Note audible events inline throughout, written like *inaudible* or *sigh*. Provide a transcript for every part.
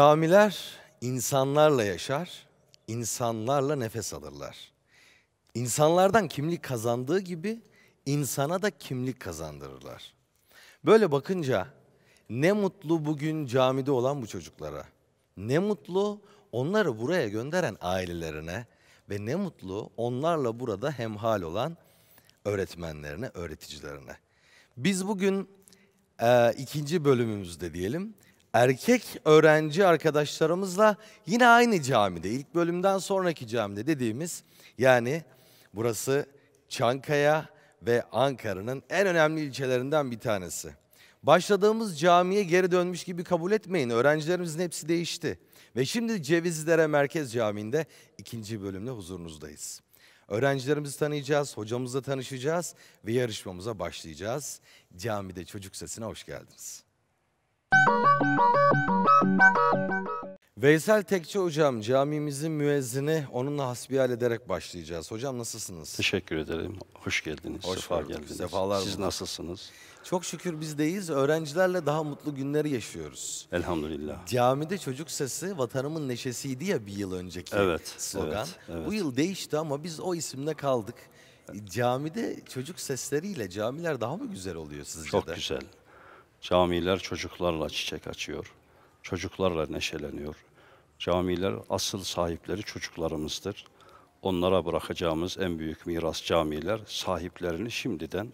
Camiler insanlarla yaşar, insanlarla nefes alırlar. İnsanlardan kimlik kazandığı gibi insana da kimlik kazandırırlar. Böyle bakınca ne mutlu bugün camide olan bu çocuklara. Ne mutlu onları buraya gönderen ailelerine ve ne mutlu onlarla burada hemhal olan öğretmenlerine, öğreticilerine. Biz bugün e, ikinci bölümümüzde diyelim erkek öğrenci arkadaşlarımızla yine aynı camide, ilk bölümden sonraki camide dediğimiz yani burası Çankaya ve Ankara'nın en önemli ilçelerinden bir tanesi. Başladığımız camiye geri dönmüş gibi kabul etmeyin. Öğrencilerimizin hepsi değişti. Ve şimdi Cevizlere Merkez Camii'nde ikinci bölümle huzurunuzdayız. Öğrencilerimizi tanıyacağız, hocamızla tanışacağız ve yarışmamıza başlayacağız. Camide Çocuk Sesi'ne hoş geldiniz. Veysel Tekçi hocam camimizin müezzini onunla hasbihal ederek başlayacağız. Hocam nasılsınız? Teşekkür ederim. Hoş geldiniz. Hoş sefa bulduk. geldiniz. Sefalar Siz nasılsınız? Çok şükür biz deyiz. Öğrencilerle daha mutlu günleri yaşıyoruz. Elhamdülillah. Camide çocuk sesi vatanımın neşesiydi ya bir yıl önceki evet, slogan. Evet, evet. Bu yıl değişti ama biz o isimle kaldık. Camide çocuk sesleriyle camiler daha mı güzel oluyor sizce Çok de? güzel. Camiler çocuklarla çiçek açıyor. Çocuklarla neşeleniyor. Camiler asıl sahipleri çocuklarımızdır. Onlara bırakacağımız en büyük miras camiler sahiplerini şimdiden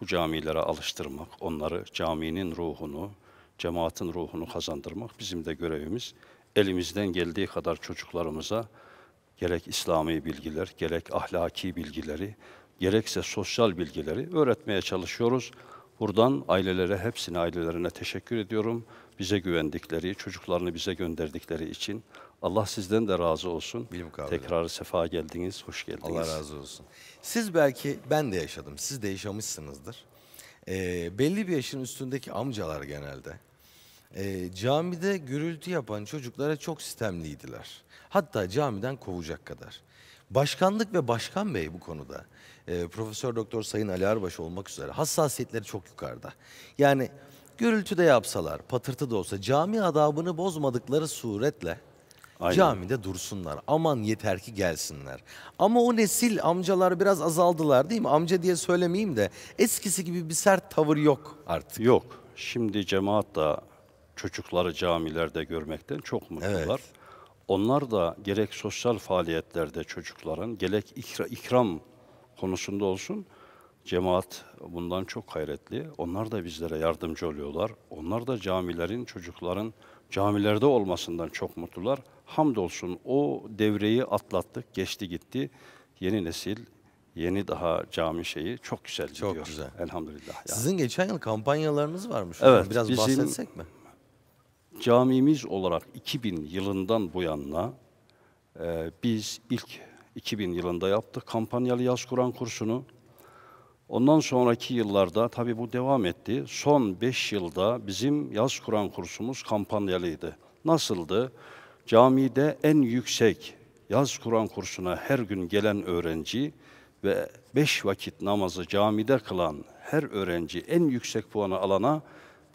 bu camilere alıştırmak, onları caminin ruhunu, cemaatin ruhunu kazandırmak bizim de görevimiz. Elimizden geldiği kadar çocuklarımıza gerek İslami bilgiler, gerek ahlaki bilgileri, gerekse sosyal bilgileri öğretmeye çalışıyoruz. Buradan ailelere, hepsine ailelerine teşekkür ediyorum. Bize güvendikleri, çocuklarını bize gönderdikleri için. Allah sizden de razı olsun. Tekrar sefa geldiniz, hoş geldiniz. Allah razı olsun. Siz belki, ben de yaşadım, siz de yaşamışsınızdır. E, belli bir yaşın üstündeki amcalar genelde e, camide gürültü yapan çocuklara çok sistemliydiler. Hatta camiden kovacak kadar. Başkanlık ve başkan bey bu konuda e, Profesör Doktor Sayın Ali Arbaş olmak üzere hassasiyetleri çok yukarıda. Yani gürültü de yapsalar, patırtı da olsa cami adabını bozmadıkları suretle Aynen. camide dursunlar. Aman yeter ki gelsinler. Ama o nesil amcalar biraz azaldılar değil mi? Amca diye söylemeyeyim de eskisi gibi bir sert tavır yok artık. Yok. Şimdi cemaat da çocukları camilerde görmekten çok mutlular. Evet. Onlar da gerek sosyal faaliyetlerde çocukların, gerek ikra, ikram konusunda olsun, cemaat bundan çok hayretli. Onlar da bizlere yardımcı oluyorlar. Onlar da camilerin, çocukların camilerde olmasından çok mutlular. Hamdolsun o devreyi atlattık, geçti gitti. Yeni nesil, yeni daha cami şeyi çok güzel gidiyor. Çok güzel. Elhamdülillah. Yani. Sizin geçen yıl kampanyalarınız varmış. Evet. Biraz bizim, bahsetsek mi? camimiz olarak 2000 yılından bu yana e, biz ilk 2000 yılında yaptık kampanyalı yaz Kur'an kursunu. Ondan sonraki yıllarda tabi bu devam etti. Son 5 yılda bizim yaz Kur'an kursumuz kampanyalıydı. Nasıldı? Camide en yüksek yaz Kur'an kursuna her gün gelen öğrenci ve beş vakit namazı camide kılan her öğrenci en yüksek puanı alana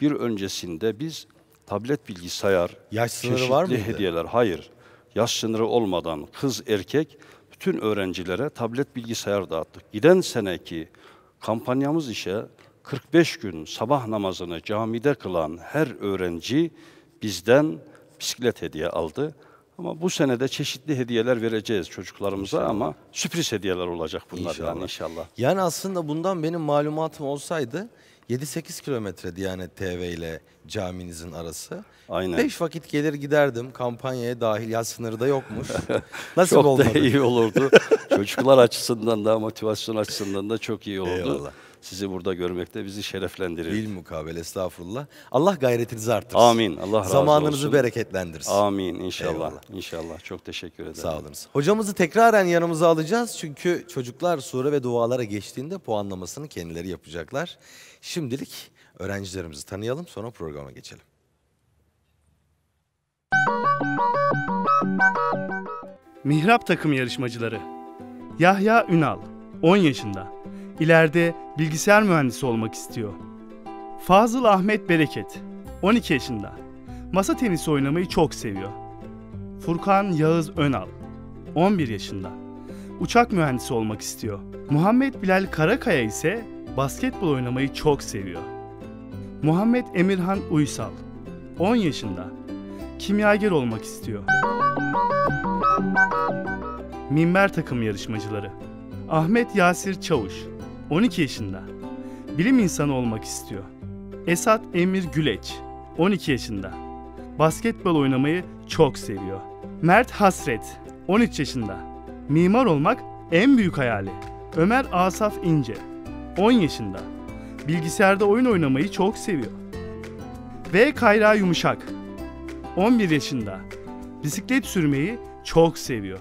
bir öncesinde biz tablet bilgisayar, yaş sınırı çeşitli var mıydı? hediyeler. Hayır. Yaş sınırı olmadan kız erkek bütün öğrencilere tablet bilgisayar dağıttık. Giden seneki kampanyamız işe 45 gün sabah namazını camide kılan her öğrenci bizden bisiklet hediye aldı. Ama bu sene de çeşitli hediyeler vereceğiz çocuklarımıza inşallah. ama sürpriz hediyeler olacak bunlar inşallah. yani inşallah. Yani aslında bundan benim malumatım olsaydı 7-8 kilometre Diyanet TV ile caminizin arası. Aynen. 5 vakit gelir giderdim kampanyaya dahil ya sınırda yokmuş. *laughs* Nasıl çok olmadı? Çok iyi olurdu. Çocuklar açısından da motivasyon açısından da çok iyi oldu. Eyvallah. Sizi burada görmek de bizi şereflendirir. Bil mukabele estağfurullah. Allah gayretinizi artırsın. Amin. Allah razı Zamanınızı olsun. bereketlendirsin. Amin inşallah. Eyvallah. İnşallah. Çok teşekkür ederim. Sağ olunuz. Hocamızı tekraren yanımıza alacağız. Çünkü çocuklar sure ve dualara geçtiğinde puanlamasını kendileri yapacaklar. Şimdilik öğrencilerimizi tanıyalım sonra programa geçelim. Mihrap takım yarışmacıları Yahya Ünal 10 yaşında. İleride bilgisayar mühendisi olmak istiyor. Fazıl Ahmet Bereket 12 yaşında. Masa tenisi oynamayı çok seviyor. Furkan Yağız Önal 11 yaşında. Uçak mühendisi olmak istiyor. Muhammed Bilal Karakaya ise basketbol oynamayı çok seviyor. Muhammed Emirhan Uysal 10 yaşında. Kimyager olmak istiyor. Minber takım yarışmacıları. Ahmet Yasir Çavuş 12 yaşında. Bilim insanı olmak istiyor. Esat Emir Güleç 12 yaşında. Basketbol oynamayı çok seviyor. Mert Hasret 13 yaşında. Mimar olmak en büyük hayali. Ömer Asaf İnce 10 yaşında. Bilgisayarda oyun oynamayı çok seviyor. Ve Kayra Yumuşak. 11 yaşında. Bisiklet sürmeyi çok seviyor.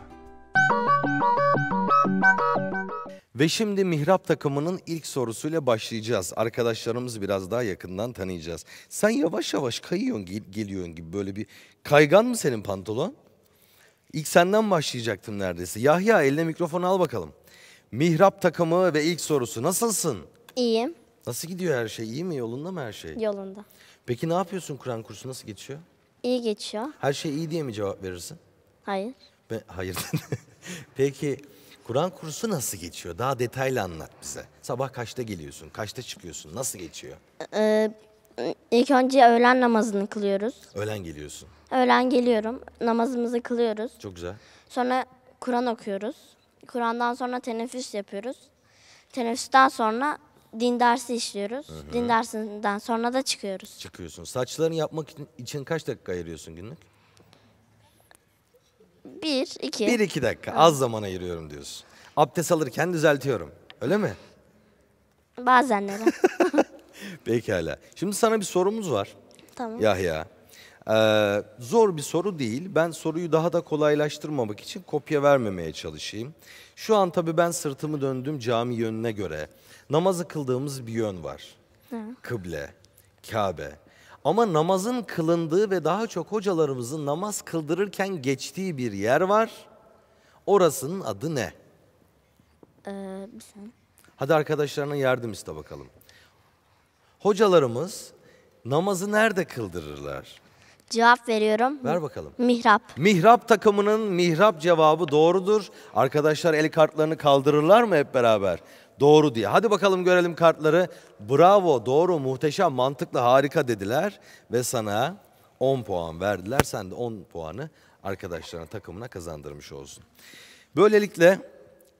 Ve şimdi mihrap takımının ilk sorusuyla başlayacağız. Arkadaşlarımızı biraz daha yakından tanıyacağız. Sen yavaş yavaş kayıyorsun, gel geliyorsun gibi böyle bir kaygan mı senin pantolon? İlk senden başlayacaktım neredeyse. Yahya eline mikrofonu al bakalım. Mihrap takımı ve ilk sorusu nasılsın? İyiyim. Nasıl gidiyor her şey? İyi mi? Yolunda mı her şey? Yolunda. Peki ne yapıyorsun Kur'an kursu? Nasıl geçiyor? İyi geçiyor. Her şey iyi diye mi cevap verirsin? Hayır. Ve hayır. *laughs* Peki Kur'an kursu nasıl geçiyor? Daha detaylı anlat bize. Sabah kaçta geliyorsun? Kaçta çıkıyorsun? Nasıl geçiyor? Ee, ilk önce öğlen namazını kılıyoruz. Öğlen geliyorsun. Öğlen geliyorum. Namazımızı kılıyoruz. Çok güzel. Sonra Kur'an okuyoruz. Kur'an'dan sonra teneffüs yapıyoruz. Teneffüsten sonra din dersi işliyoruz. Hı hı. Din dersinden sonra da çıkıyoruz. Çıkıyorsun. Saçlarını yapmak için kaç dakika ayırıyorsun günlük? Bir, iki. Bir, iki dakika. Hı. Az zaman ayırıyorum diyorsun. Abdest alırken düzeltiyorum. Öyle mi? Bazenleri. *laughs* Pekala. Şimdi sana bir sorumuz var. Tamam. Yahya. Ee, zor bir soru değil. Ben soruyu daha da kolaylaştırmamak için kopya vermemeye çalışayım. Şu an tabii ben sırtımı döndüm cami yönüne göre. Namazı kıldığımız bir yön var. Hı. Kıble, Kabe. Ama namazın kılındığı ve daha çok hocalarımızın namaz kıldırırken geçtiği bir yer var. Orasının adı ne? Ee, bir saniye. Hadi arkadaşlarına yardım iste bakalım. Hocalarımız namazı nerede kıldırırlar? Cevap veriyorum. Ver bakalım. Mihrap. Mihrap takımının mihrap cevabı doğrudur. Arkadaşlar el kartlarını kaldırırlar mı hep beraber? Doğru diye. Hadi bakalım görelim kartları. Bravo, doğru, muhteşem, mantıklı, harika dediler. Ve sana 10 puan verdiler. Sen de 10 puanı arkadaşlarına, takımına kazandırmış olsun. Böylelikle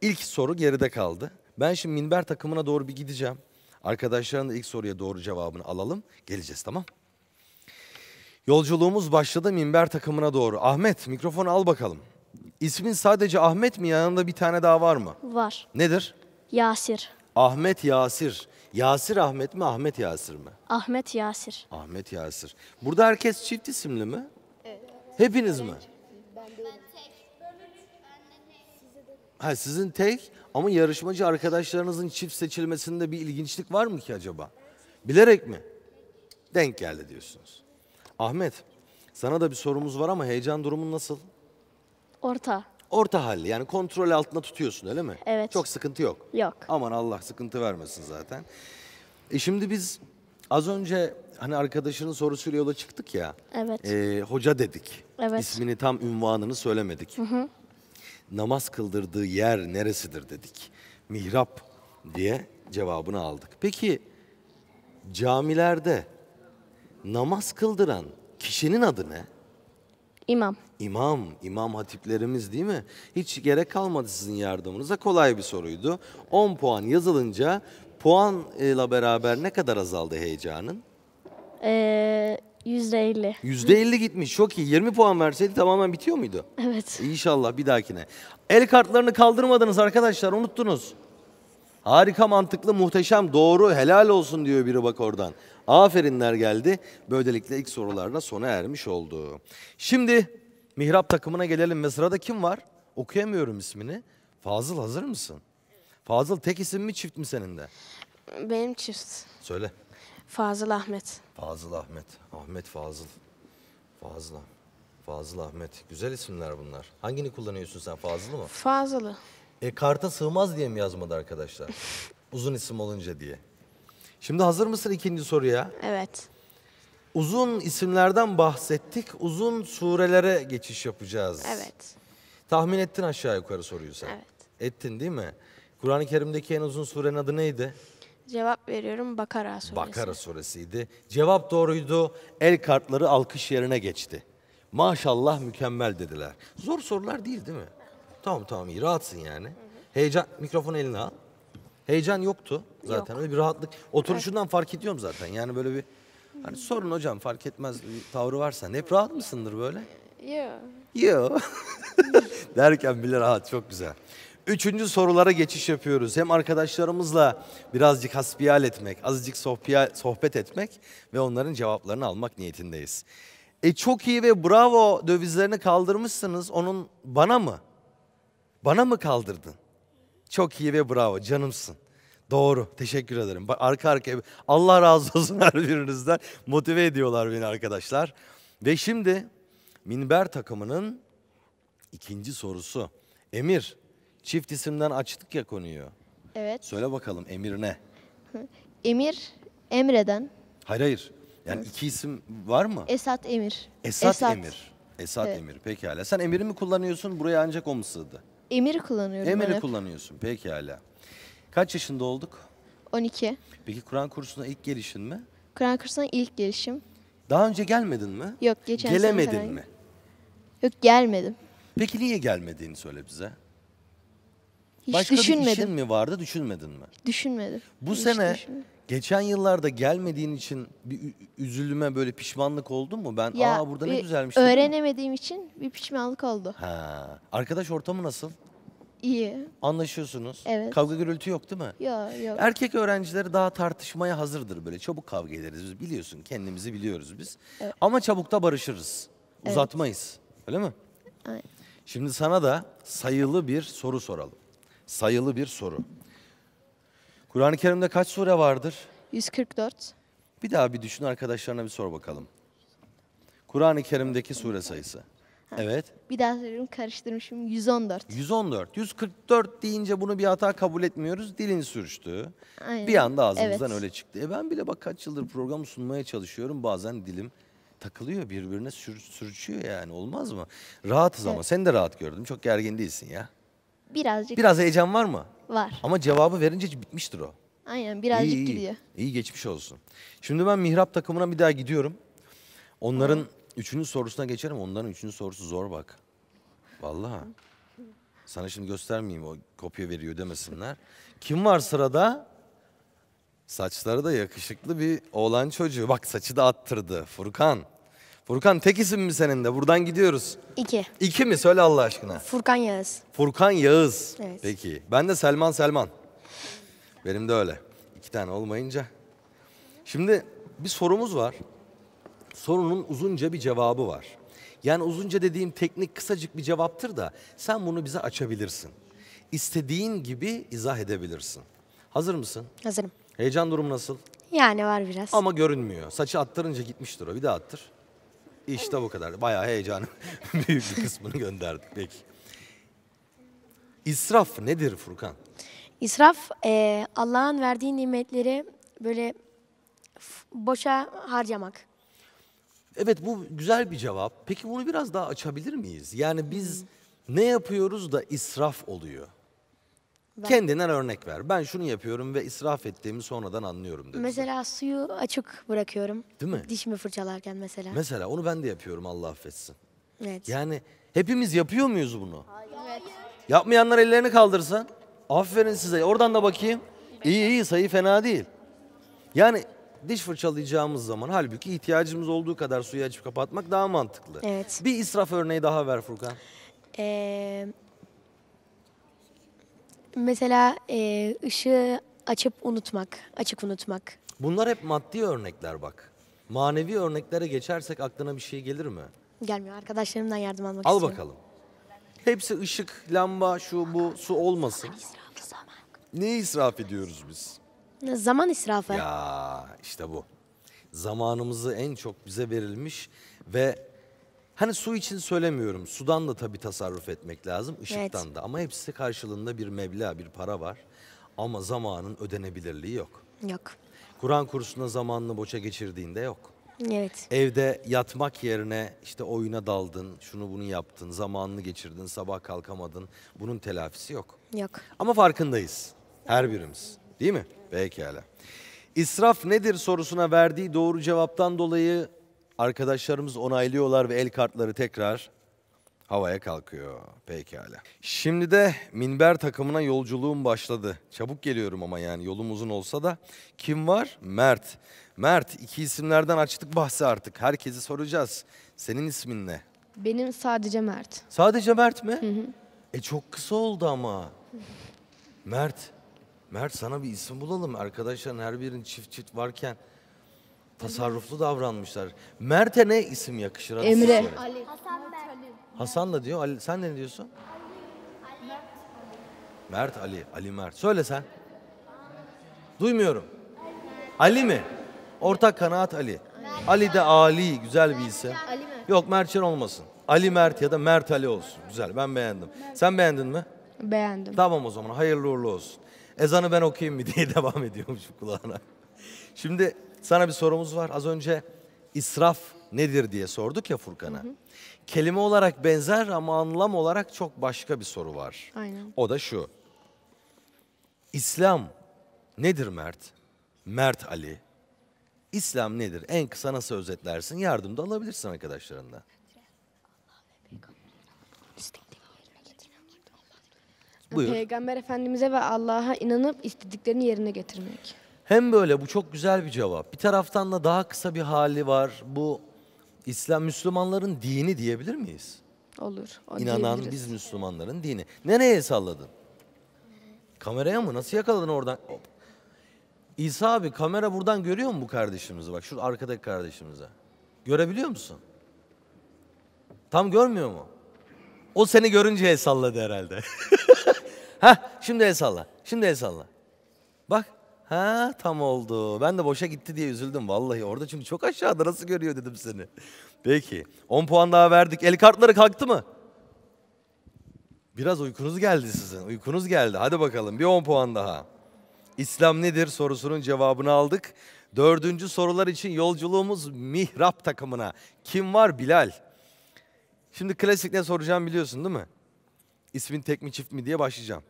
ilk soru geride kaldı. Ben şimdi minber takımına doğru bir gideceğim. Arkadaşların da ilk soruya doğru cevabını alalım. Geleceğiz tamam Yolculuğumuz başladı minber takımına doğru. Ahmet mikrofonu al bakalım. İsmin sadece Ahmet mi yanında bir tane daha var mı? Var. Nedir? Yasir. Ahmet Yasir. Yasir Ahmet mi Ahmet Yasir mi? Ahmet Yasir. Ahmet Yasir. Burada herkes çift isimli mi? Evet. Hepiniz mi? Ben tek. Ha sizin tek ama yarışmacı arkadaşlarınızın çift seçilmesinde bir ilginçlik var mı ki acaba? Bilerek mi? Denk geldi diyorsunuz. Ahmet, sana da bir sorumuz var ama heyecan durumun nasıl? Orta. Orta hal yani kontrol altında tutuyorsun öyle mi? Evet. Çok sıkıntı yok. Yok. Aman Allah sıkıntı vermesin zaten. E şimdi biz az önce hani arkadaşının sorusuyla yola çıktık ya. Evet. E, hoca dedik. Evet. İsmini tam ünvanını söylemedik. Hı hı. Namaz kıldırdığı yer neresidir dedik. Mihrap diye cevabını aldık. Peki camilerde namaz kıldıran kişinin adı ne? İmam. İmam, imam hatiplerimiz değil mi? Hiç gerek kalmadı sizin yardımınıza. Kolay bir soruydu. 10 puan yazılınca puanla beraber ne kadar azaldı heyecanın? Ee, %50. %50 gitmiş. Çok iyi. 20 puan verseydi tamamen bitiyor muydu? Evet. İnşallah bir dahakine. El kartlarını kaldırmadınız arkadaşlar. Unuttunuz. Harika, mantıklı, muhteşem, doğru, helal olsun diyor biri bak oradan. Aferinler geldi. Böylelikle ilk sorularına sona ermiş oldu. Şimdi mihrap takımına gelelim ve sırada kim var? Okuyamıyorum ismini. Fazıl hazır mısın? Fazıl tek isim mi çift mi senin de? Benim çift. Söyle. Fazıl Ahmet. Fazıl Ahmet. Ahmet Fazıl. Fazıl Ahmet. Fazıl Ahmet. Güzel isimler bunlar. Hangini kullanıyorsun sen? Fazıl'ı mı? Fazıl'ı. E karta sığmaz diye mi yazmadı arkadaşlar? *laughs* Uzun isim olunca diye. Şimdi hazır mısın ikinci soruya? Evet. Uzun isimlerden bahsettik. Uzun surelere geçiş yapacağız. Evet. Tahmin ettin aşağı yukarı soruyu sen. Evet. Ettin değil mi? Kur'an-ı Kerim'deki en uzun surenin adı neydi? Cevap veriyorum Bakara suresi. Bakara suresiydi. Cevap doğruydu. El kartları alkış yerine geçti. Maşallah mükemmel dediler. Zor sorular değil değil mi? Tamam tamam iyi rahatsın yani. Heyecan mikrofonu eline al. Heyecan yoktu zaten. Yok. Öyle bir rahatlık. Oturuşundan evet. fark ediyorum zaten. Yani böyle bir hani sorun hocam fark etmez bir tavrı varsa. Hani hep rahat mısındır böyle? Yok. Yok. *laughs* Derken bile rahat. Çok güzel. Üçüncü sorulara geçiş yapıyoruz. Hem arkadaşlarımızla birazcık hasbihal etmek, azıcık sohbet etmek ve onların cevaplarını almak niyetindeyiz. E çok iyi ve bravo dövizlerini kaldırmışsınız. Onun bana mı? Bana mı kaldırdın? Çok iyi ve bravo canımsın. Doğru. Teşekkür ederim. Bak arka arkaya Allah razı olsun *laughs* her birinizden. Motive ediyorlar beni arkadaşlar. Ve şimdi minber takımının ikinci sorusu. Emir, çift isimden açtık ya konuyu. Evet. Söyle bakalım Emir ne? Emir, Emre'den. Hayır hayır. Yani evet. iki isim var mı? Esat Emir. Esat, Esat. Emir. Esat evet. Emir. Pekala. Sen Emir'i mi kullanıyorsun? Buraya ancak o mu sığdı? Emir kullanıyorum. Emir ben hep. kullanıyorsun pekala. Kaç yaşında olduk? 12. Peki Kur'an kursuna ilk gelişin mi? Kur'an kursuna ilk gelişim. Daha önce gelmedin mi? Yok geçen sene Gelemedin mi? Yok gelmedim. Peki niye gelmediğini söyle bize. Hiç Başka düşünmedim. bir işin mi vardı düşünmedin mi? Düşünmedim. Bu Hiç sene düşünmedim. geçen yıllarda gelmediğin için bir üzülme böyle pişmanlık oldu mu? Ben Ya, aa burada ne e, güzelmiş. Öğrenemediğim için bir pişmanlık oldu. Ha. Arkadaş ortamı nasıl? İyi. Anlaşıyorsunuz. Evet. Kavga gürültü yok değil mi? Yok yok. Erkek öğrencileri daha tartışmaya hazırdır böyle. Çabuk kavga ederiz biz biliyorsun. Kendimizi biliyoruz biz. Evet. Ama çabuk da barışırız. Uzatmayız. Öyle mi? Aynen. Şimdi sana da sayılı bir soru soralım sayılı bir soru. Kur'an-ı Kerim'de kaç sure vardır? 144. Bir daha bir düşün arkadaşlarına bir sor bakalım. Kur'an-ı Kerim'deki sure sayısı. Ha. Evet. Bir daha söylüyorum karıştırmışım 114. 114. 144 deyince bunu bir hata kabul etmiyoruz. Dilin sürçtü. Aynen. Bir anda ağzımızdan evet. öyle çıktı. E ben bile bak kaç yıldır programı sunmaya çalışıyorum. Bazen dilim takılıyor birbirine sür, sürçüyor yani olmaz mı? Rahatız evet. ama sen de rahat gördüm. Çok gergin değilsin ya. Birazcık Biraz heyecan var mı? var. Ama cevabı verince bitmiştir o. Aynen birazcık iyi, iyi. gidiyor. İyi geçmiş olsun. Şimdi ben mihrap takımına bir daha gidiyorum. Onların üçüncü sorusuna geçerim. Onların üçüncü sorusu zor bak. Vallahi. Sana şimdi göstermeyeyim o kopya veriyor demesinler. Kim var sırada? Saçları da yakışıklı bir oğlan çocuğu. Bak saçı da attırdı. Furkan. Furkan tek isim mi senin de? Buradan gidiyoruz. İki. İki mi? Söyle Allah aşkına. Furkan Yağız. Furkan Yağız. Evet. Peki. Ben de Selman Selman. Benim de öyle. İki tane olmayınca. Şimdi bir sorumuz var. Sorunun uzunca bir cevabı var. Yani uzunca dediğim teknik kısacık bir cevaptır da sen bunu bize açabilirsin. İstediğin gibi izah edebilirsin. Hazır mısın? Hazırım. Heyecan durumu nasıl? Yani var biraz. Ama görünmüyor. Saçı attırınca gitmiştir o. Bir daha attır. İşte bu kadar. Bayağı heyecanın *laughs* büyük bir kısmını gönderdik. Peki. İsraf nedir Furkan? İsraf e, Allah'ın verdiği nimetleri böyle boşa harcamak. Evet bu güzel bir cevap. Peki bunu biraz daha açabilir miyiz? Yani biz hmm. ne yapıyoruz da israf oluyor? Ben. Kendinden örnek ver. Ben şunu yapıyorum ve israf ettiğimi sonradan anlıyorum dedi. Mesela suyu açık bırakıyorum. Değil mi? Dişimi fırçalarken mesela. Mesela onu ben de yapıyorum Allah affetsin. Evet. Yani hepimiz yapıyor muyuz bunu? Hayır. Evet. Yapmayanlar ellerini kaldırsın. Aferin size. Oradan da bakayım. İyi iyi sayı fena değil. Yani diş fırçalayacağımız zaman halbuki ihtiyacımız olduğu kadar suyu açıp kapatmak daha mantıklı. Evet. Bir israf örneği daha ver Furkan. Eee Mesela e, ışığı açıp unutmak, açık unutmak. Bunlar hep maddi örnekler bak. Manevi örneklere geçersek aklına bir şey gelir mi? Gelmiyor. Arkadaşlarımdan yardım almak Al istiyorum. bakalım. Hepsi ışık, lamba, şu bu, su olmasın. İsrafı zaman. Ne israf ediyoruz biz? Zaman israfı. Ya işte bu. Zamanımızı en çok bize verilmiş ve Hani su için söylemiyorum. Sudan da tabii tasarruf etmek lazım. ışıktan Evet. da. Ama hepsi karşılığında bir meblağ, bir para var. Ama zamanın ödenebilirliği yok. Yok. Kur'an kursuna zamanını boşa geçirdiğinde yok. Evet. Evde yatmak yerine işte oyuna daldın, şunu bunu yaptın, zamanını geçirdin, sabah kalkamadın. Bunun telafisi yok. Yok. Ama farkındayız. Her birimiz. Değil mi? Pekala. İsraf nedir sorusuna verdiği doğru cevaptan dolayı Arkadaşlarımız onaylıyorlar ve el kartları tekrar havaya kalkıyor. Pekala. Şimdi de minber takımına yolculuğum başladı. Çabuk geliyorum ama yani yolum uzun olsa da. Kim var? Mert. Mert iki isimlerden açtık bahsi artık. Herkesi soracağız. Senin ismin ne? Benim sadece Mert. Sadece Mert mi? Hı hı. E çok kısa oldu ama. Mert. Mert sana bir isim bulalım. Arkadaşların her birinin çift çift varken Tasarruflu davranmışlar. Mert'e ne isim yakışır? Hadi Emre. Ali. Hasan Mert. Hasan da diyor. Ali, sen de ne diyorsun? Mert Ali. Ali Mert. Söyle sen. Duymuyorum. Ali mi? Ortak kanaat Ali. Ali de Ali. Güzel bir isim. Yok Mertçen olmasın. Ali Mert ya da Mert Ali olsun. Güzel ben beğendim. Sen beğendin mi? Beğendim. Tamam o zaman hayırlı uğurlu olsun. Ezanı ben okuyayım mı diye *laughs* devam ediyormuş kulağına. Şimdi sana bir sorumuz var. Az önce israf nedir diye sorduk ya Furkan'a. Kelime olarak benzer ama anlam olarak çok başka bir soru var. Aynen. O da şu. İslam nedir Mert? Mert Ali. İslam nedir? En kısa nasıl özetlersin? Yardım da alabilirsin arkadaşlarından. Buyur. Peygamber Efendimiz'e ve Allah'a inanıp istediklerini yerine getirmek. Hem böyle bu çok güzel bir cevap. Bir taraftan da daha kısa bir hali var. Bu İslam Müslümanların dini diyebilir miyiz? Olur. o İnanan biz Müslümanların dini. Nereye salladın? Kameraya mı? Nasıl yakaladın oradan? Hop. İsa abi kamera buradan görüyor mu bu kardeşimizi? Bak şu arkadaki kardeşimize. Görebiliyor musun? Tam görmüyor mu? O seni görünce el salladı herhalde. Hah *laughs* şimdi el salla. Şimdi el salla. Bak Ha tam oldu. Ben de boşa gitti diye üzüldüm vallahi. Orada çünkü çok aşağıda nasıl görüyor dedim seni. Peki 10 puan daha verdik. El kartları kalktı mı? Biraz uykunuz geldi sizin. Uykunuz geldi. Hadi bakalım bir 10 puan daha. İslam nedir sorusunun cevabını aldık. Dördüncü sorular için yolculuğumuz mihrap takımına. Kim var? Bilal. Şimdi klasik ne soracağım biliyorsun değil mi? İsmin tek mi çift mi diye başlayacağım.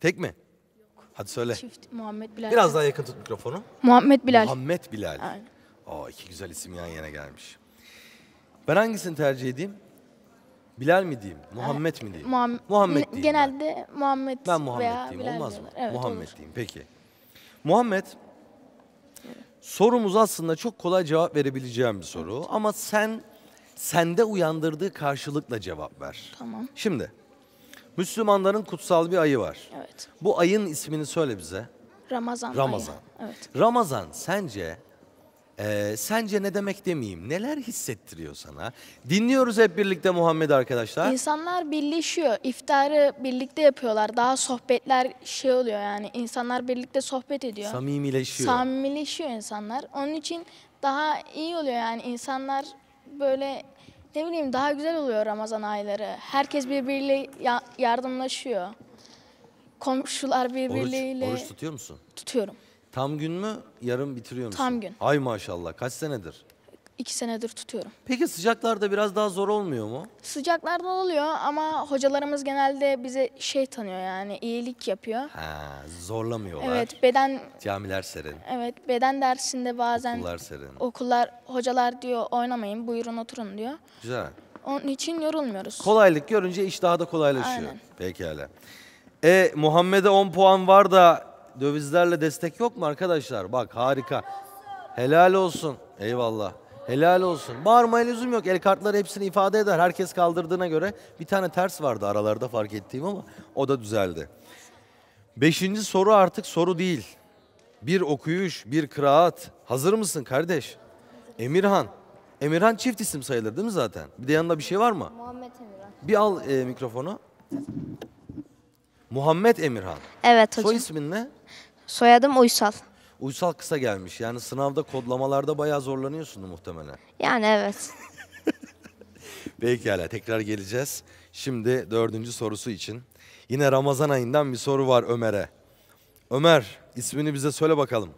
Tek mi? Hadi söyle. Çift Muhammed Bilal. Biraz daha yakın tut mikrofonu. Muhammed Bilal. Muhammed Bilal. Aynen. Aa, iki güzel isim yan yana gelmiş. Ben hangisini tercih edeyim? Bilal mi diyeyim? Muhammed mi diyeyim? Muham Muhammed diyeyim. Genelde ben. Muhammed Ben Muhammed veya diyeyim. Bilal Olmaz mı? Evet, Muhammed olur. diyeyim. Peki. Muhammed evet. sorumuz aslında çok kolay cevap verebileceğim bir soru. Evet. Ama sen sende uyandırdığı karşılıkla cevap ver. Tamam. Şimdi Müslümanların kutsal bir ayı var. Evet. Bu ayın ismini söyle bize. Ramazan. Ramazan. Ayı. Evet. Ramazan sence e, sence ne demek demeyeyim. Neler hissettiriyor sana? Dinliyoruz hep birlikte Muhammed arkadaşlar. İnsanlar birleşiyor. İftarı birlikte yapıyorlar. Daha sohbetler şey oluyor yani. İnsanlar birlikte sohbet ediyor. Samimileşiyor. Samimileşiyor insanlar. Onun için daha iyi oluyor yani. insanlar böyle ne bileyim daha güzel oluyor Ramazan ayları. Herkes birbiriyle ya- yardımlaşıyor. Komşular birbirleriyle... Oruç, oruç tutuyor musun? Tutuyorum. Tam gün mü, yarım bitiriyor musun? Tam gün. Ay maşallah. Kaç senedir? iki senedir tutuyorum. Peki sıcaklarda biraz daha zor olmuyor mu? Sıcaklarda oluyor ama hocalarımız genelde bize şey tanıyor yani iyilik yapıyor. Ha, zorlamıyorlar. Evet beden... Camiler serin. Evet beden dersinde bazen... Okullar serin. Okullar, hocalar diyor oynamayın buyurun oturun diyor. Güzel. Onun için yorulmuyoruz. Kolaylık görünce iş daha da kolaylaşıyor. Aynen. Pekala. E Muhammed'e 10 puan var da dövizlerle destek yok mu arkadaşlar? Bak harika. Helal olsun. Helal olsun. Eyvallah. Helal olsun. Bağırmaya lüzum yok. El kartları hepsini ifade eder. Herkes kaldırdığına göre bir tane ters vardı aralarda fark ettiğim ama o da düzeldi. Beşinci soru artık soru değil. Bir okuyuş, bir kıraat. Hazır mısın kardeş? Emirhan. Emirhan çift isim sayılır değil mi zaten? Bir de yanında bir şey var mı? Muhammed Emirhan. Bir al e, mikrofonu. Muhammed Emirhan. Evet hocam. Soy ismin ne? Soyadım Uysal uysal kısa gelmiş. Yani sınavda kodlamalarda bayağı zorlanıyorsun muhtemelen. Yani evet. *laughs* Pekala tekrar geleceğiz. Şimdi dördüncü sorusu için. Yine Ramazan ayından bir soru var Ömer'e. Ömer ismini bize söyle bakalım.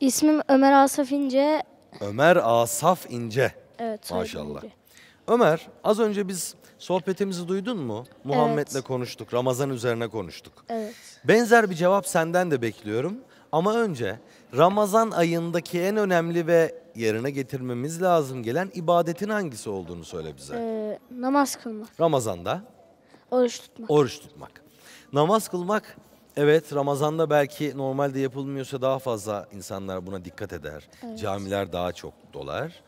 İsmim Ömer Asaf İnce. Ömer Asaf İnce. Evet. Maşallah. İnce. Ömer az önce biz sohbetimizi duydun mu? Muhammed'le evet. konuştuk, Ramazan üzerine konuştuk. Evet. Benzer bir cevap senden de bekliyorum. Ama önce Ramazan ayındaki en önemli ve yerine getirmemiz lazım gelen ibadetin hangisi olduğunu söyle bize. Ee, namaz kılmak. Ramazan'da? Oruç tutmak. Oruç tutmak. Namaz kılmak Evet Ramazan'da belki normalde yapılmıyorsa daha fazla insanlar buna dikkat eder. Evet. Camiler daha çok dolar.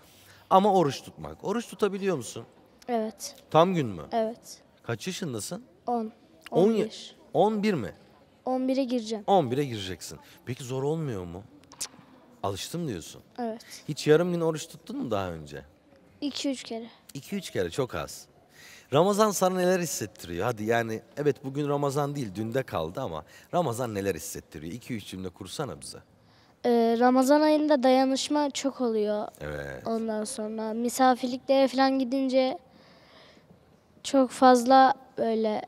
Ama oruç tutmak. Oruç tutabiliyor musun? Evet. Tam gün mü? Evet. Kaç yaşındasın? 10. 11. 11 mi? 11'e gireceğim. 11'e gireceksin. Peki zor olmuyor mu? Alıştım diyorsun. Evet. Hiç yarım gün oruç tuttun mu daha önce? 2-3 kere. 2-3 kere çok az. Ramazan sana neler hissettiriyor? Hadi yani evet bugün Ramazan değil dünde kaldı ama Ramazan neler hissettiriyor? 2-3 cümle kursana bize. Ee, Ramazan ayında dayanışma çok oluyor. Evet. Ondan sonra misafirliklere falan gidince çok fazla böyle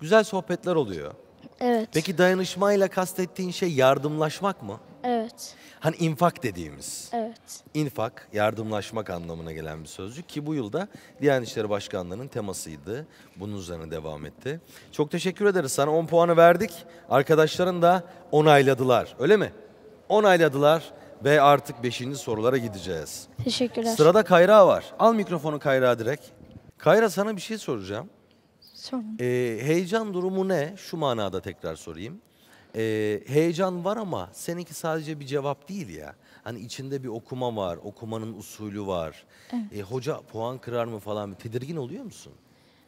Güzel sohbetler oluyor. Evet. Peki dayanışmayla kastettiğin şey yardımlaşmak mı? Evet. Hani infak dediğimiz. Evet. İnfak, yardımlaşmak anlamına gelen bir sözcük ki bu yılda Diyanet İşleri Başkanlığı'nın temasıydı. Bunun üzerine devam etti. Çok teşekkür ederiz. Sana 10 puanı verdik. Arkadaşların da onayladılar. Öyle mi? Onayladılar ve artık 5. sorulara gideceğiz. Teşekkürler. Sırada Kayra var. Al mikrofonu Kayra direkt. Kayra sana bir şey soracağım. Sorun. Ee, heyecan durumu ne? Şu manada tekrar sorayım. E, heyecan var ama seninki sadece bir cevap değil ya. Hani içinde bir okuma var, okumanın usulü var. Evet. E, hoca puan kırar mı falan tedirgin oluyor musun?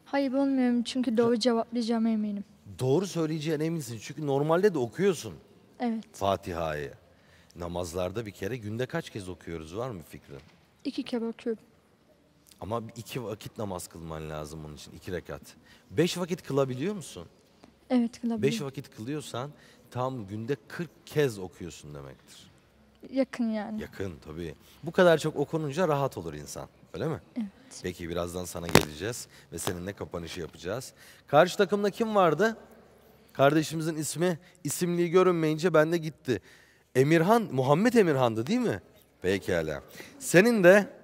Hayır olmuyorum çünkü doğru cevaplayacağım eminim. Doğru söyleyeceğine eminsin çünkü normalde de okuyorsun. Evet. Fatiha'yı. Namazlarda bir kere günde kaç kez okuyoruz var mı fikrin? İki kere okuyorum. Ama iki vakit namaz kılman lazım onun için. iki rekat. Beş vakit kılabiliyor musun? Evet kılabiliyorum. Beş vakit kılıyorsan tam günde kırk kez okuyorsun demektir. Yakın yani. Yakın tabii. Bu kadar çok okununca rahat olur insan. Öyle mi? Evet. Peki birazdan sana geleceğiz ve seninle kapanışı yapacağız. Karşı takımda kim vardı? Kardeşimizin ismi isimliği görünmeyince bende gitti. Emirhan, Muhammed Emirhan'dı değil mi? Pekala. Senin de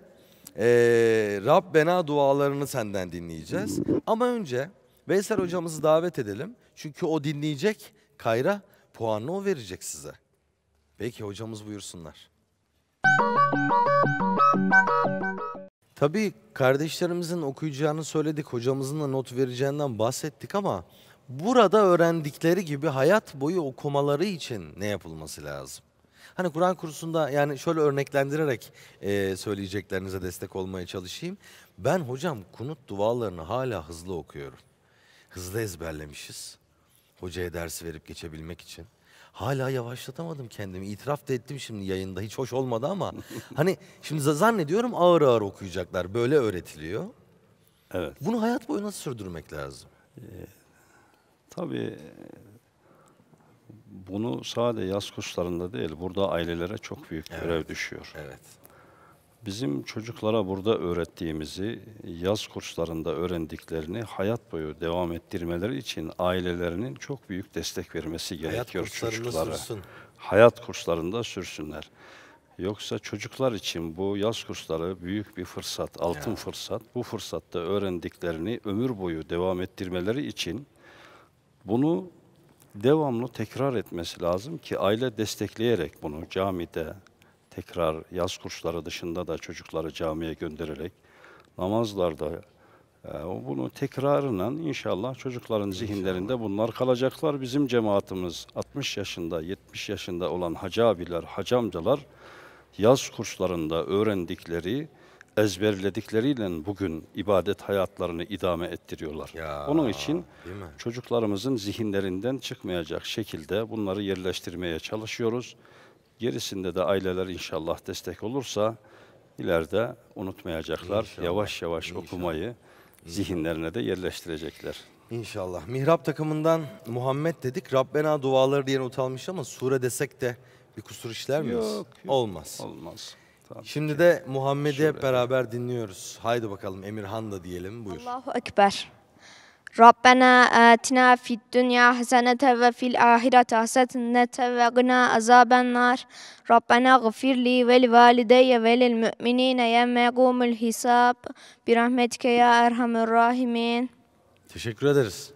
e, ee, Rabbena dualarını senden dinleyeceğiz. Ama önce Veysel hocamızı davet edelim. Çünkü o dinleyecek Kayra puanını o verecek size. Peki hocamız buyursunlar. Tabii kardeşlerimizin okuyacağını söyledik, hocamızın da not vereceğinden bahsettik ama burada öğrendikleri gibi hayat boyu okumaları için ne yapılması lazım? Hani Kur'an kursunda yani şöyle örneklendirerek e, söyleyeceklerinize destek olmaya çalışayım. Ben hocam kunut dualarını hala hızlı okuyorum. Hızlı ezberlemişiz. Hocaya dersi verip geçebilmek için. Hala yavaşlatamadım kendimi. İtiraf da ettim şimdi yayında. Hiç hoş olmadı ama. *laughs* hani şimdi zannediyorum ağır ağır okuyacaklar. Böyle öğretiliyor. Evet. Bunu hayat boyu nasıl sürdürmek lazım? Ee, tabii bunu sadece yaz kurslarında değil, burada ailelere çok büyük evet. görev düşüyor. Evet. Bizim çocuklara burada öğrettiğimizi, yaz kurslarında öğrendiklerini hayat boyu devam ettirmeleri için ailelerinin çok büyük destek vermesi gerekiyor hayat çocuklara. Sürsün. Hayat kurslarında sürsünler. Yoksa çocuklar için bu yaz kursları büyük bir fırsat, altın ya. fırsat. Bu fırsatta öğrendiklerini ömür boyu devam ettirmeleri için bunu devamlı tekrar etmesi lazım ki aile destekleyerek bunu camide tekrar yaz kursları dışında da çocukları camiye göndererek namazlarda e, bunu tekrarla inşallah çocukların zihinlerinde bunlar kalacaklar. Bizim cemaatimiz 60 yaşında, 70 yaşında olan hacı abiler, hacı amcalar yaz kurslarında öğrendikleri ezberledikleriyle bugün ibadet hayatlarını idame ettiriyorlar. Ya, Onun için çocuklarımızın zihinlerinden çıkmayacak şekilde bunları yerleştirmeye çalışıyoruz. Gerisinde de aileler inşallah destek olursa ileride unutmayacaklar. İnşallah. Yavaş yavaş İnşallah. okumayı zihinlerine de yerleştirecekler. İnşallah. Mihrap takımından Muhammed dedik. Rabbena duaları diye not ama sure desek de bir kusur işler miyiz? Yok, yok. Olmaz. Olmaz. Tabii Şimdi de Muhammed'i hep beraber dinliyoruz. Haydi bakalım Emirhan da diyelim. Buyur. Allahu Ekber. Rabbena atina fid dünya hasenete ve fil ahirete hasenete ve gına azaben nar. Rabbena gıfirli vel valideyye velil müminine yemme yegumul hisab. Birahmetike ya erhamur rahimin. Teşekkür ederiz.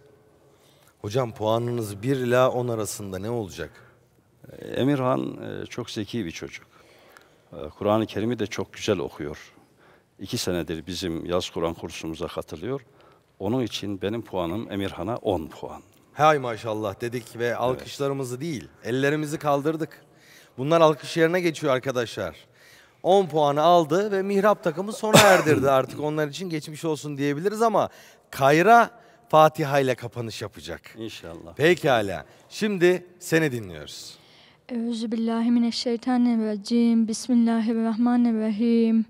Hocam puanınız 1 ila 10 arasında ne olacak? Emirhan e, çok zeki bir çocuk. Ee, Kur'an-ı Kerim'i de çok güzel okuyor. İki senedir bizim yaz Kur'an kursumuza katılıyor. Onun için benim puanım Emirhan'a 10 puan. Hay maşallah dedik ve alkışlarımızı değil, ellerimizi kaldırdık. Bunlar alkış yerine geçiyor arkadaşlar. 10 puanı aldı ve mihrap takımı sona *coughs* erdirdi artık onlar için geçmiş olsun diyebiliriz ama Kayra Fatiha ile kapanış yapacak. İnşallah. Pekala. Şimdi seni dinliyoruz. Euzubillahimineşşeytanirracim. Bismillahirrahmanirrahim.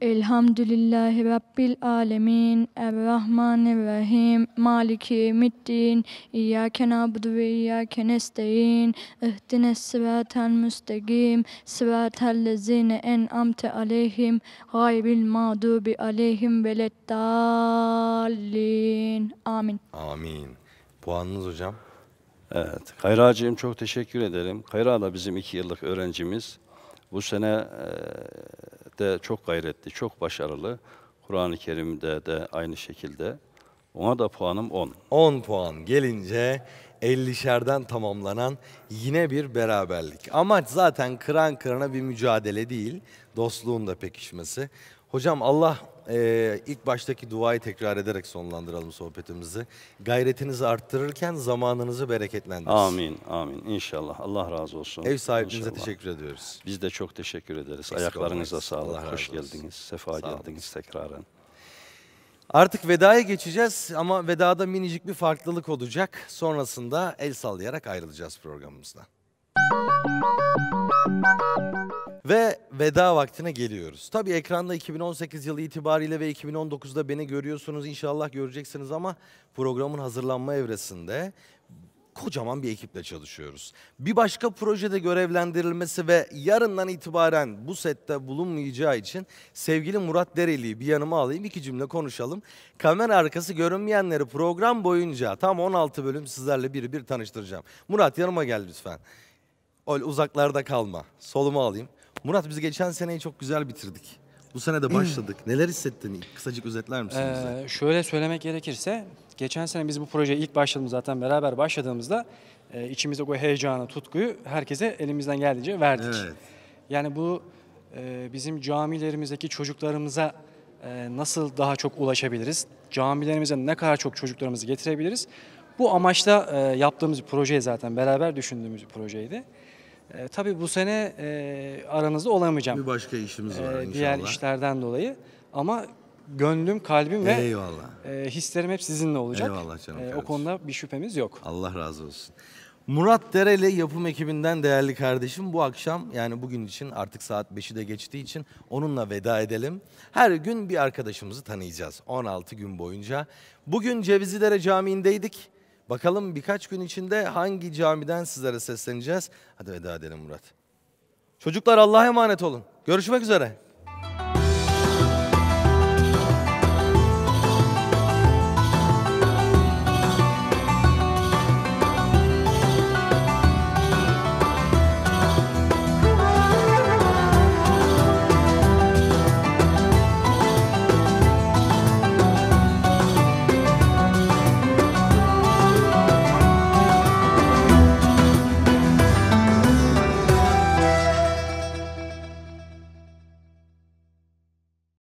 Elhamdülillahi Rabbil alemin. Errahmanirrahim. Maliki middin. İyyâke nâbudu ve iyyâke nesteyn. İhdines sırâtel müstegim. Sırâtel En amte aleyhim. Gaybil mağdubi aleyhim veleddallin. Amin. Amin. Puanınız hocam? Evet, Kayra'cığım çok teşekkür ederim. Kayra da bizim iki yıllık öğrencimiz. Bu sene e, de çok gayretli, çok başarılı. Kur'an-ı Kerim'de de aynı şekilde. Ona da puanım 10. 10 puan gelince 50'şerden tamamlanan yine bir beraberlik. Amaç zaten kıran kırana bir mücadele değil, dostluğun da pekişmesi. Hocam Allah e, ilk baştaki duayı tekrar ederek sonlandıralım sohbetimizi. Gayretinizi arttırırken zamanınızı bereketlendirsin. Amin, amin. İnşallah. Allah razı olsun. Ev sahibinize İnşallah. teşekkür ediyoruz. Biz de çok teşekkür ederiz. Eksik Ayaklarınıza olmayız. sağlık. Allah Hoş geldiniz. Olsun. Sefa Sağ geldiniz olun. tekraren. Artık vedaya geçeceğiz ama vedada minicik bir farklılık olacak. Sonrasında el sallayarak ayrılacağız programımızdan ve veda vaktine geliyoruz. Tabii ekranda 2018 yılı itibariyle ve 2019'da beni görüyorsunuz inşallah göreceksiniz ama programın hazırlanma evresinde kocaman bir ekiple çalışıyoruz. Bir başka projede görevlendirilmesi ve yarından itibaren bu sette bulunmayacağı için sevgili Murat Dereli'yi bir yanıma alayım iki cümle konuşalım. Kamera arkası görünmeyenleri program boyunca tam 16 bölüm sizlerle biri bir tanıştıracağım. Murat yanıma gel lütfen. Öyle uzaklarda kalma. Soluma alayım. Murat biz geçen seneyi çok güzel bitirdik. Bu sene de başladık. Hmm. Neler hissettin? Kısacık özetler misin Ee, bize? şöyle söylemek gerekirse geçen sene biz bu projeye ilk başladığımız zaten beraber başladığımızda e, içimizde o heyecanı, tutkuyu herkese elimizden geldiğince verdik. Evet. Yani bu e, bizim camilerimizdeki çocuklarımıza e, nasıl daha çok ulaşabiliriz? Camilerimize ne kadar çok çocuklarımızı getirebiliriz? Bu amaçla e, yaptığımız bir proje zaten beraber düşündüğümüz bir projeydi. E, tabii bu sene e, aranızda olamayacağım. Bir başka işimiz var e, inşallah. Diğer işlerden dolayı. Ama gönlüm, kalbim ve Eyvallah. E, hislerim hep sizinle olacak. Eyvallah canım e, O konuda bir şüphemiz yok. Allah razı olsun. Murat Dereli yapım ekibinden değerli kardeşim bu akşam yani bugün için artık saat 5'i de geçtiği için onunla veda edelim. Her gün bir arkadaşımızı tanıyacağız 16 gün boyunca. Bugün Cevizidere Camii'ndeydik. Bakalım birkaç gün içinde hangi camiden sizlere sesleneceğiz. Hadi veda edelim Murat. Çocuklar Allah'a emanet olun. Görüşmek üzere.